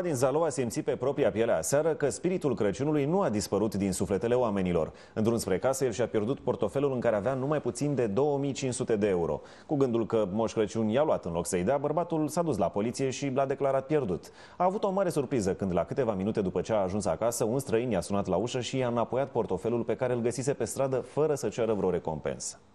din Zalo a simțit pe propria piele aseară că spiritul Crăciunului nu a dispărut din sufletele oamenilor. În drum spre casă, el și-a pierdut portofelul în care avea numai puțin de 2500 de euro. Cu gândul că Moș Crăciun i-a luat în loc să-i dea, bărbatul s-a dus la poliție și l-a declarat pierdut. A avut o mare surpriză când, la câteva minute după ce a ajuns acasă, un străin i-a sunat la ușă și i-a înapoiat portofelul pe care îl găsise pe stradă fără să ceară vreo recompensă.